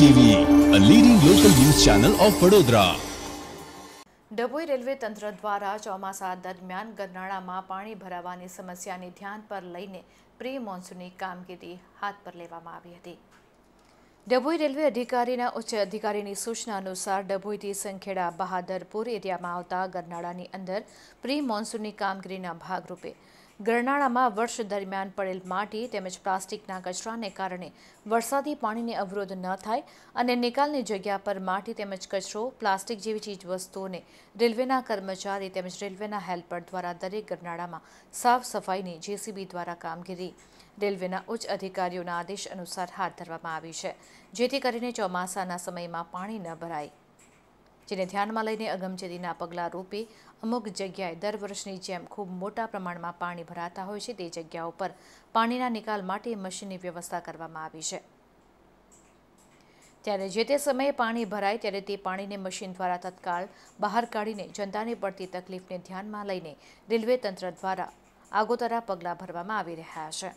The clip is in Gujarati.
TV a leading local news channel of Vadodara Dabhoi railway તંત્ર દ્વારા ચોમાસા દરમિયાન ગરનાળામાં પાણી ભરાવાની સમસ્યાને ધ્યાન પર લઈને પ્રી મોન્સૂનની કામગીરી હાથ પર લેવામાં આવી હતી ડભોઈ રેલવે અધિકારીના ઉચ્ચ અધિકારીની સૂચના અનુસાર ડભોઈથી સંખેડા બહાદરપુર એરિયામાં આવતા ગરનાળાની અંદર પ્રી મોન્સૂનની કામગીરીના ભાગરૂપે ગરનાળામાં વર્ષ દરમિયાન પડેલ માટી તેમજ પ્લાસ્ટિકના કચરાને કારણે વરસાદી પાણીને અવરોધ ન થાય અને નિકાલની જગ્યા પર માટી તેમજ કચરો પ્લાસ્ટિક જેવી ચીજવસ્તુઓને રેલવેના કર્મચારી તેમજ રેલવેના હેલ્પર દ્વારા દરેક ગરનાળામાં સાફ સફાઈની જેસીબી દ્વારા કામગીરી રેલવેના ઉચ્ચ અધિકારીઓના આદેશ અનુસાર હાથ ધરવામાં આવી છે જેથી કરીને ચોમાસાના સમયમાં પાણી ન ભરાય જેને ધ્યાનમાં લઈને અગમચેતીના પગલાં રૂપે અમુક જગ્યાએ દર વર્ષની જેમ ખૂબ મોટા પ્રમાણમાં પાણી ભરાતા હોય છે તે જગ્યાઓ પર પાણીના નિકાલ માટે મશીનની વ્યવસ્થા કરવામાં આવી છે ત્યારે જે તે સમયે પાણી ભરાય ત્યારે તે પાણીને મશીન દ્વારા તત્કાળ બહાર કાઢીને જનતાને પડતી તકલીફને ધ્યાનમાં લઈને રેલવે તંત્ર દ્વારા આગોતરા પગલાં ભરવામાં આવી રહ્યા છે